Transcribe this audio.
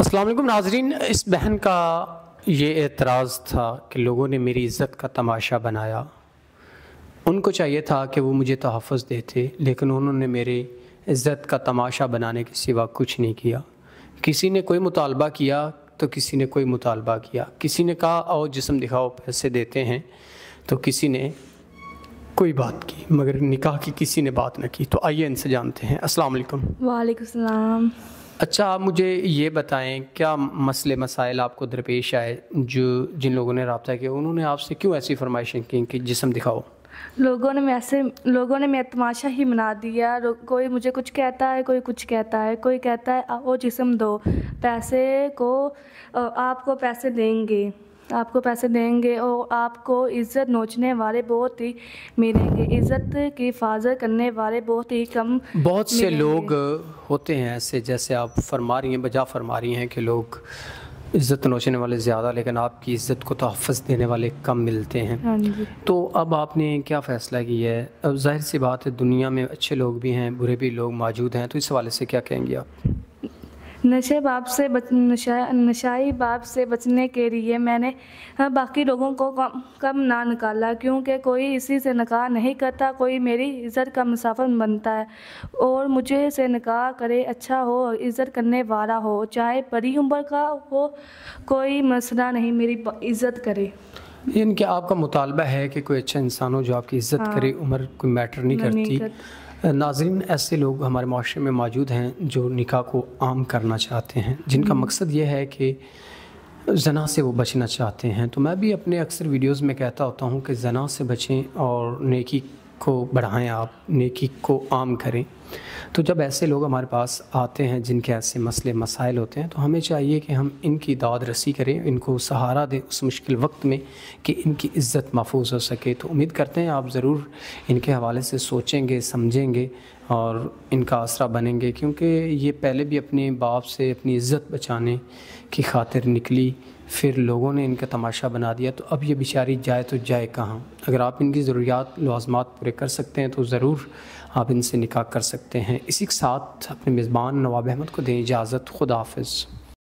असलम नाजरीन इस बहन का ये एतराज़ था कि लोगों ने मेरी इज़्ज़त का तमाशा बनाया उनको चाहिए था कि वो मुझे तहफ़ देते लेकिन उन्होंने मेरे इज़्ज़त का तमाशा बनाने के सिवा कुछ नहीं किया किसी ने कोई मुतालबा किया तो किसी ने कोई मुतालबा किया किसी ने कहा आओ जिसम दिखाओ पैसे देते हैं तो किसी ने कोई बात की मगर निकाह की किसी ने बात ना की तो आइए इनसे जानते हैं अस्सलाम वालेकुम वालेकुम सलाम अच्छा आप मुझे ये बताएं क्या मसले मसाइल आपको दरपेश आए जो जिन लोगों ने रबता किया उन्होंने आपसे क्यों ऐसी फरमाइशें की कि जिसम दिखाओ लोगों ने मैं ऐसे लोगों ने मैं तमाशा ही मना दिया कोई मुझे कुछ कहता है कोई कुछ कहता है कोई कहता है वो जिसम दो पैसे को आपको पैसे देंगे आपको पैसे देंगे और आपको इज़्ज़त नोचने वाले बहुत ही मिलेंगे इज़्ज़त की हिफाजत करने वाले बहुत ही कम बहुत से लोग होते हैं ऐसे जैसे आप फरमा रही हैं बजा फरमा रही हैं कि लोग इज़्ज़त नोचने वाले ज़्यादा लेकिन आपकी इज़्ज़त को तहफ़ तो देने वाले कम मिलते हैं हाँ तो अब आपने क्या फ़ैसला किया है अब जाहिर सी बात है दुनिया में अच्छे लोग भी हैं बुरे भी लोग मौजूद हैं तो इस हवाले से क्या कहेंगे आप नशे बाप से बच नशा नशाई बाप से बचने के लिए मैंने हाँ, बाकी लोगों को कम कम ना निकाला क्योंकि कोई इसी से निकाह नहीं करता कोई मेरी इज़्ज़त का मुसाफर बनता है और मुझे से निकाह करे अच्छा हो इज़्ज़त करने वाला हो चाहे बड़ी उम्र का हो कोई मसला नहीं मेरी इज़्ज़त करे यानी कि आपका मुतालबा है कि कोई अच्छा इंसान हो जो आपकी इज्जत हाँ। करे उम्र कोई मैटर नहीं करती कर... नाजरीन ऐसे लोग हमारे माशरे में मौजूद हैं जो निकाह को आम करना चाहते हैं जिनका हम्म। मकसद ये है कि जना से वो बचना चाहते हैं तो मैं भी अपने अक्सर वीडियोस में कहता होता हूँ कि जना से बचें और नेकी को बढ़ाएं आप नेकी को आम करें तो जब ऐसे लोग हमारे पास आते हैं जिनके ऐसे मसले मसाइल होते हैं तो हमें चाहिए कि हम इनकी दाद रसी करें इनको सहारा दें उस मुश्किल वक्त में कि इनकी इज़्ज़त महफूज हो सके तो उम्मीद करते हैं आप ज़रूर इनके हवाले से सोचेंगे समझेंगे और इनका आसरा बनेंगे क्योंकि ये पहले भी अपने बाप से अपनी इज़्ज़त बचाने की खातिर निकली फिर लोगों ने इनका तमाशा बना दिया तो अब ये बेचारी जाए तो जाए कहाँ अगर आप इनकी ज़रूरियात लाजमात पूरे कर सकते हैं तो ज़रूर आप इनसे निकाह कर सकते हैं इसी के साथ अपने मेज़बान नवाब अहमद को दें इजाज़त खुदाफिज़